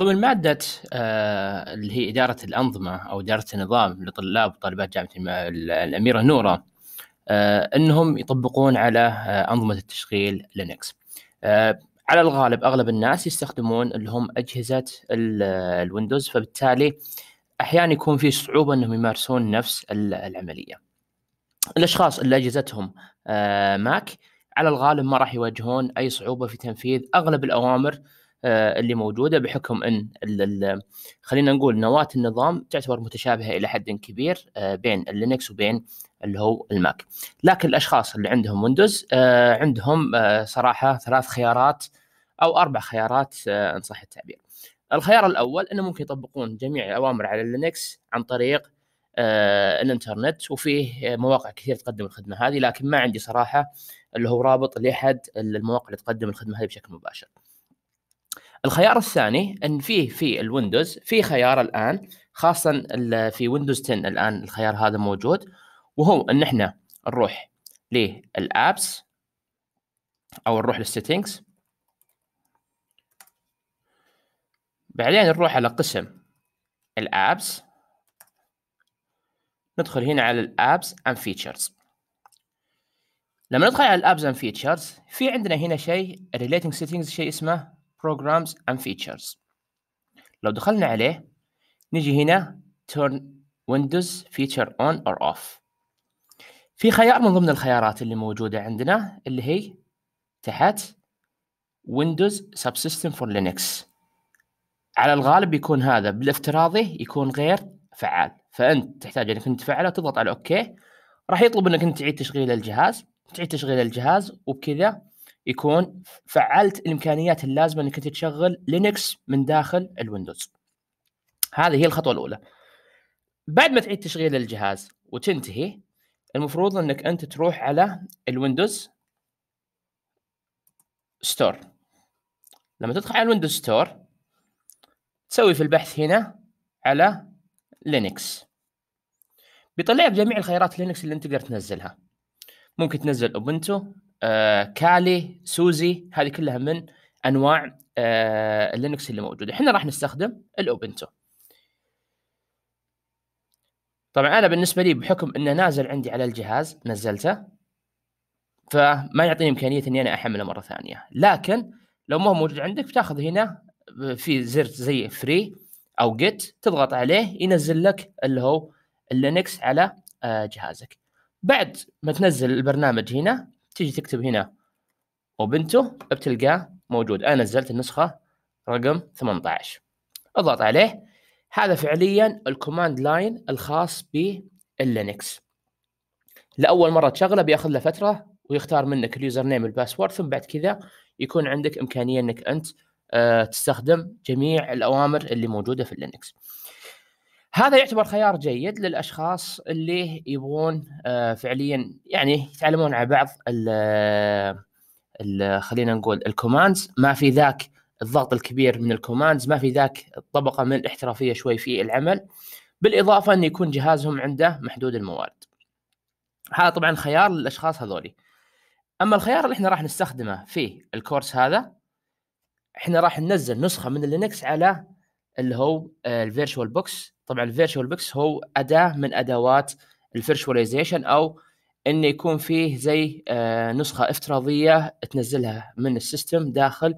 ضمن مادة آه اللي هي إدارة الأنظمة أو إدارة النظام لطلاب وطالبات جامعة الأميرة نورة آه أنهم يطبقون على آه أنظمة التشغيل لينكس آه، على الغالب أغلب الناس يستخدمون اللي هم أجهزة الويندوز فبالتالي أحيانا يكون في صعوبة أنهم يمارسون نفس العملية الأشخاص اللي أجهزتهم آه، ماك على الغالب ما راح يواجهون أي صعوبة في تنفيذ أغلب الأوامر آه، اللي موجوده بحكم ان خلينا نقول نواه النظام تعتبر متشابهه الى حد كبير آه، بين اللينكس وبين اللي هو الماك لكن الاشخاص اللي عندهم ويندوز آه، عندهم صراحه ثلاث خيارات او اربع خيارات ان صح التعبير الخيار الاول انه ممكن يطبقون جميع الاوامر على اللينكس عن طريق الانترنت وفيه مواقع كثير تقدم الخدمه هذه لكن ما عندي صراحه اللي هو رابط لاحد المواقع اللي تقدم الخدمه هذه بشكل مباشر. الخيار الثاني ان فيه في الويندوز في خيار الان خاصه في ويندوز 10 الان الخيار هذا موجود وهو ان احنا نروح للابس او نروح للسيتنجز بعدين نروح على قسم الابس ندخل هنا على الابس اند فيتشرز لما ندخل على الابس اند فيتشرز في عندنا هنا شيء ريليتنج سيتنجز شيء اسمه Programs and Features لو دخلنا عليه نجي هنا Turn Windows Feature On or Off في خيار من ضمن الخيارات اللي موجودة عندنا اللي هي تحت Windows Subsystem for Linux على الغالب يكون هذا بالافتراضي يكون غير فعال فأنت تحتاج أنك أنت تفعله تضغط على أوكي راح يطلب أنك أنت تعيد تشغيل الجهاز تعيد تشغيل الجهاز وبكذا يكون فعلت الامكانيات اللازمه انك انت تشغل لينكس من داخل الويندوز. هذه هي الخطوه الاولى. بعد ما تعيد تشغيل الجهاز وتنتهي المفروض انك انت تروح على الويندوز ستور. لما تدخل على الويندوز ستور تسوي في البحث هنا على لينكس. بيطلع لك جميع الخيارات لينكس اللي انت تقدر تنزلها. ممكن تنزل اوبنتو آه، كالي سوزي هذه كلها من انواع اللينكس آه، اللي موجوده احنا راح نستخدم الاوبنتو طبعا انا بالنسبه لي بحكم انه نازل عندي على الجهاز نزلته فما يعطيني امكانيه اني انا احمله مره ثانيه لكن لو ما هو موجود عندك بتاخذ هنا آه، في زر زي فري او جيت تضغط عليه ينزل لك اللي هو اللينكس على جهازك بعد ما تنزل البرنامج هنا تيجي تكتب هنا اوبنتو بتلقاه موجود انا نزلت النسخه رقم 18 اضغط عليه هذا فعليا الكوماند لاين الخاص باللينكس لاول مره تشغله بياخذ له فتره ويختار منك اليوزر نيم والباسورد ثم بعد كذا يكون عندك امكانيه انك انت آه، تستخدم جميع الاوامر اللي موجوده في اللينكس هذا يعتبر خيار جيد للاشخاص اللي يبغون آه، فعليا يعني يتعلمون على بعض آه، ال خلينا نقول الكوماندز ما في ذاك الضغط الكبير من الكوماندز ما في ذاك الطبقه من الاحترافيه شوي في العمل بالاضافه ان يكون جهازهم عنده محدود الموارد هذا طبعا خيار للاشخاص هذولي اما الخيار اللي احنا راح نستخدمه في الكورس هذا احنا راح ننزل نسخه من اللينكس على اللي هو آه، الفيرشوال بوكس طبعا الفيرشوال بوكس هو اداه من ادوات الفيرشواليزيشن او انه يكون فيه زي آه، نسخه افتراضيه تنزلها من السيستم داخل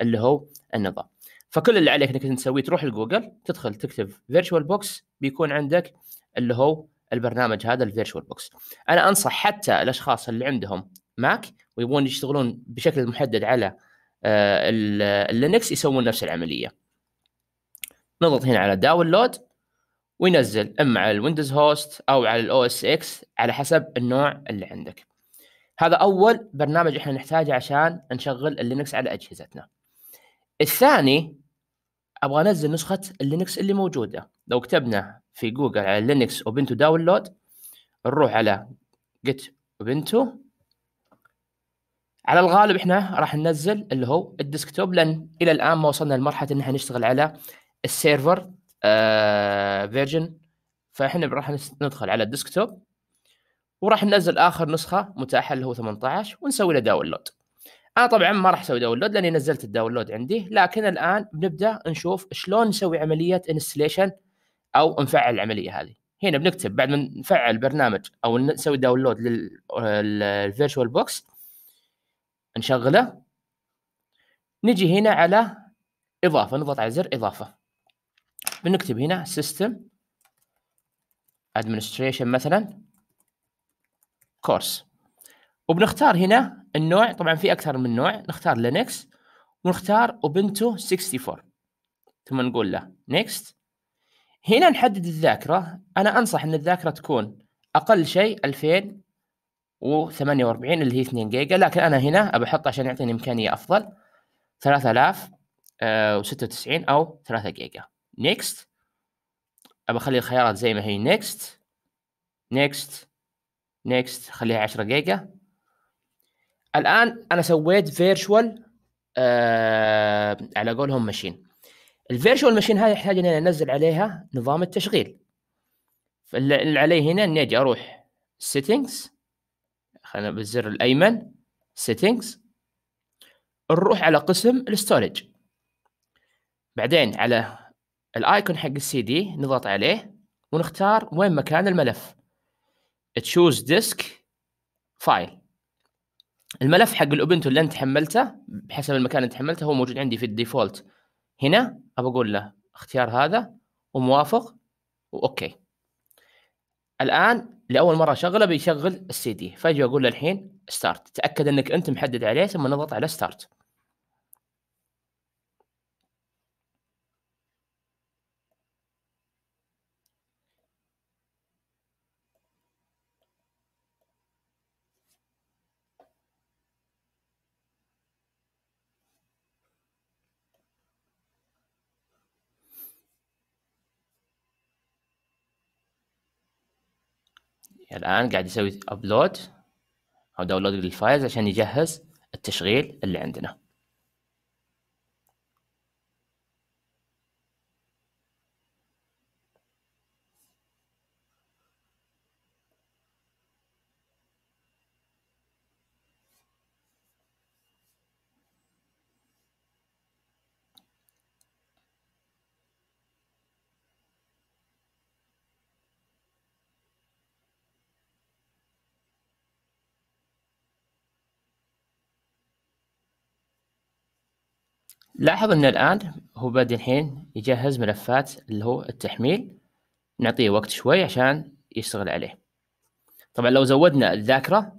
اللي هو النظام فكل اللي عليك انك تسويه تروح لجوجل تدخل تكتب فيرتشوال بوكس بيكون عندك اللي هو البرنامج هذا الفيرتشوال بوكس انا انصح حتى الاشخاص اللي عندهم ماك ويبون يشتغلون بشكل محدد على آه، اللينكس يسوون نفس العمليه نضغط هنا على داونلود وينزل اما على الويندوز هوست او على الاو اس اكس على حسب النوع اللي عندك هذا اول برنامج احنا نحتاجه عشان نشغل اللينكس على اجهزتنا الثاني ابغى انزل نسخه اللينكس اللي موجوده لو كتبنا في جوجل على لينكس اوبنتو داونلود نروح على جيت اوبنتو على الغالب احنا راح ننزل اللي هو الديسكتوب لان الى الان ما وصلنا لمرحله ان احنا نشتغل على السيرفر آه، فيرجن فاحنا راح ندخل على الديسكتوب وراح ننزل اخر نسخه متاحه اللي هو 18 ونسوي له داونلود انا طبعا ما راح اسوي داونلود لاني نزلت الداونلود عندي لكن الان بنبدا نشوف شلون نسوي عمليه انستليشن او نفعل العمليه هذه هنا بنكتب بعد ما نفعل برنامج او نسوي داونلود للفيرتشوال بوكس نشغله نجي هنا على اضافه نضغط على زر اضافه بنكتب هنا system administration مثلا كورس وبنختار هنا النوع طبعا في اكثر من نوع نختار لينكس ونختار اوبنتو 64 ثم نقول له نيكست هنا نحدد الذاكره انا انصح ان الذاكره تكون اقل شيء 2048 اللي هي 2 جيجا لكن انا هنا ابى احط عشان يعطيني امكانيه افضل 3096 آه، او 3 جيجا نيكست ابى اخلي الخيارات زي ما هي نيكست نيكست نيكست خليها 10 جيجا الان انا سويت فيرتشوال آه على قولهم ماشين الفيرتشوال ماشين هذه يحتاج ان انزل عليها نظام التشغيل فاللي علي هنا اني اجي اروح سيتنجز خلينا بالزر الايمن سيتنجز نروح على قسم الاستورج بعدين على الايكون حق السي دي نضغط عليه ونختار وين مكان الملف تشوز ديسك فايل الملف حق الاوبنتو اللي انت حملته بحسب المكان اللي حملته هو موجود عندي في الديفولت هنا ابى اقول له اختيار هذا وموافق واوكي الان لاول مره اشغله بيشغل السي دي فاجي اقول له الحين ستارت تاكد انك انت محدد عليه ثم نضغط على ستارت الان قاعد يسوي ابلود او داونلود للفايلز عشان يجهز التشغيل اللي عندنا لاحظ ان الان هو بادي الحين يجهز ملفات اللي هو التحميل نعطيه وقت شوي عشان يشتغل عليه طبعا لو زودنا الذاكره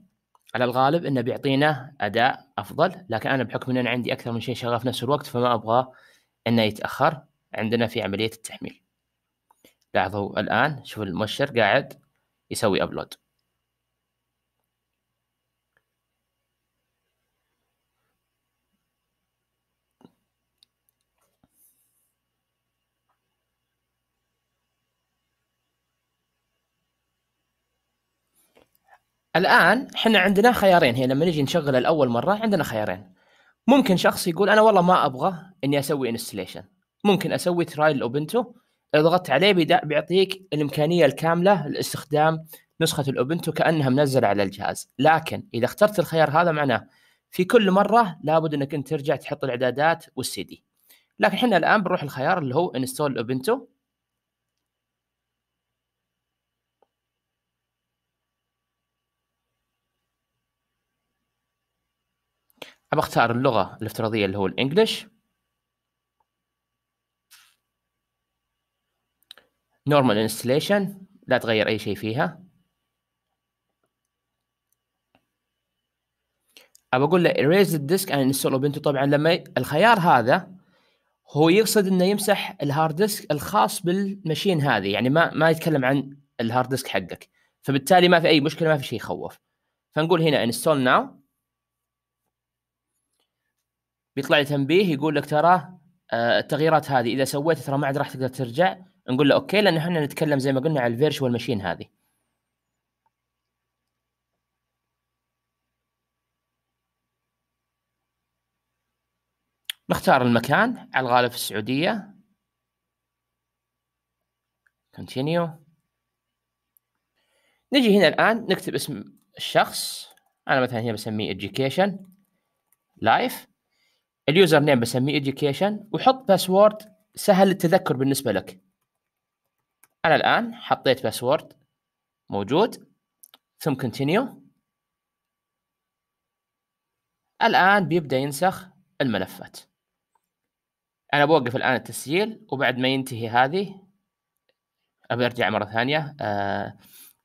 على الغالب انه بيعطينا اداء افضل لكن انا بحكم ان عندي اكثر من شيء شغال في نفس الوقت فما ابغى انه يتاخر عندنا في عمليه التحميل لاحظوا الان شوف المؤشر قاعد يسوي ابلود الان احنا عندنا خيارين هي لما نجي نشغل الاول مره عندنا خيارين ممكن شخص يقول انا والله ما ابغى اني اسوي انستليشن ممكن اسوي ترايل اوبنتو ضغطت عليه بيعطيك الامكانيه الكامله لاستخدام نسخه الاوبنتو كانها منزله على الجهاز لكن اذا اخترت الخيار هذا معناه في كل مره لابد انك انت ترجع تحط الاعدادات والسي دي لكن احنا الان بنروح الخيار اللي هو انستول اوبنتو ابى اختار اللغه الافتراضيه اللي هو الانجليش نورمال انستليشن لا تغير اي شيء فيها ابى اقول له erase the disk and install ubuntu طبعا لما الخيار هذا هو يقصد انه يمسح الهارد ديسك الخاص بالمشين هذه يعني ما ما يتكلم عن الهارد ديسك حقك فبالتالي ما في اي مشكله ما في شيء يخوف فنقول هنا انستول now بيطلع لي تنبيه يقول لك ترى آه، التغييرات هذه اذا سويتها ترى ما عاد راح تقدر ترجع نقول له اوكي لان احنا نتكلم زي ما قلنا على الفيرشوال ماشين هذه نختار المكان على الغالب في السعوديه continue نجي هنا الان نكتب اسم الشخص انا مثلا هنا بسميه education life اليوزر نيم بسميه education وحط باسورد سهل التذكر بالنسبه لك انا الان حطيت باسورد موجود ثم continue الان بيبدا ينسخ الملفات انا بوقف الان التسجيل وبعد ما ينتهي هذه ابي ارجع مره ثانيه آه،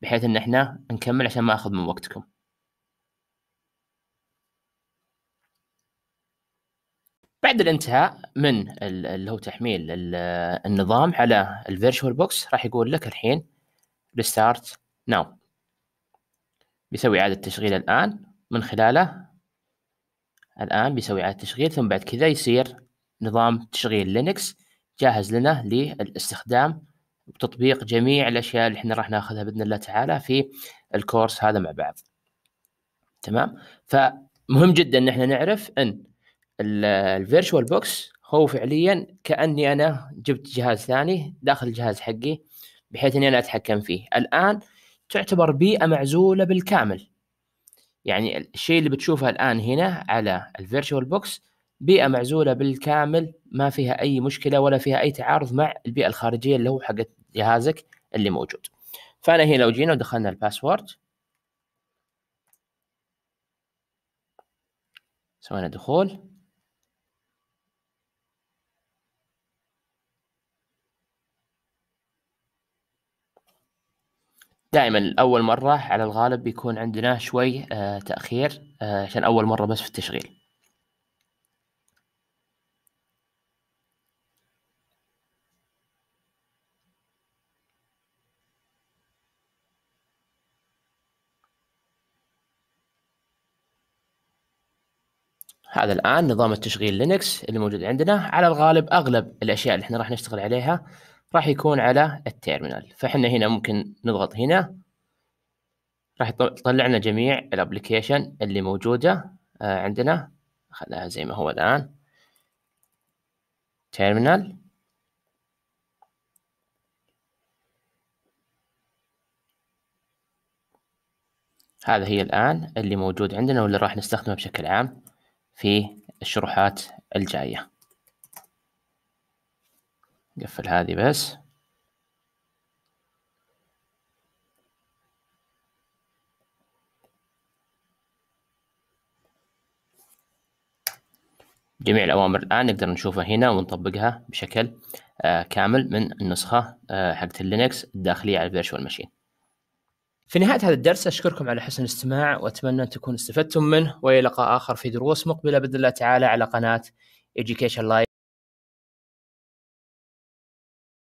بحيث ان احنا نكمل عشان ما اخذ من وقتكم بعد الانتهاء من اللي هو تحميل النظام على الفيرشوال بوكس راح يقول لك الحين ريستارت ناو بيسوي إعادة تشغيل الآن من خلاله الآن بيسوي إعادة تشغيل ثم بعد كذا يصير نظام تشغيل لينكس جاهز لنا للاستخدام وتطبيق جميع الأشياء اللي احنا راح ناخذها بإذن الله تعالى في الكورس هذا مع بعض تمام فمهم جدا ان احنا نعرف ان الفيرشوال بوكس هو فعليا كاني انا جبت جهاز ثاني داخل الجهاز حقي بحيث اني انا اتحكم فيه الان تعتبر بيئه معزوله بالكامل يعني الشيء اللي بتشوفه الان هنا على الفيرشوال بوكس بيئه معزوله بالكامل ما فيها اي مشكله ولا فيها اي تعارض مع البيئه الخارجيه اللي هو حق جهازك اللي موجود فانا هنا لو جينا ودخلنا الباسورد سوينا دخول دائما اول مره على الغالب بيكون عندنا شوي آه، تاخير آه، عشان اول مره بس في التشغيل هذا الآن نظام التشغيل لينكس اللي موجود عندنا على الغالب أغلب الأشياء اللي احنا راح نشتغل عليها راح يكون على التيرمينال فاحنا هنا ممكن نضغط هنا راح يطلع لنا جميع الابلكيشن اللي موجوده آه، عندنا خلاها زي ما هو الان تيرمينال هذا هي الآن اللي موجود عندنا واللي راح نستخدمه بشكل عام في الشروحات الجاية قفل هذه بس جميع الأوامر الآن نقدر نشوفها هنا ونطبقها بشكل آه كامل من النسخة آه حقت اللينكس الداخلية على الفيرشوال ماشين في نهاية هذا الدرس أشكركم على حسن الاستماع وأتمنى أن تكونوا استفدتم منه وإلى لقاء آخر في دروس مقبلة بإذن الله تعالى على قناة Education Live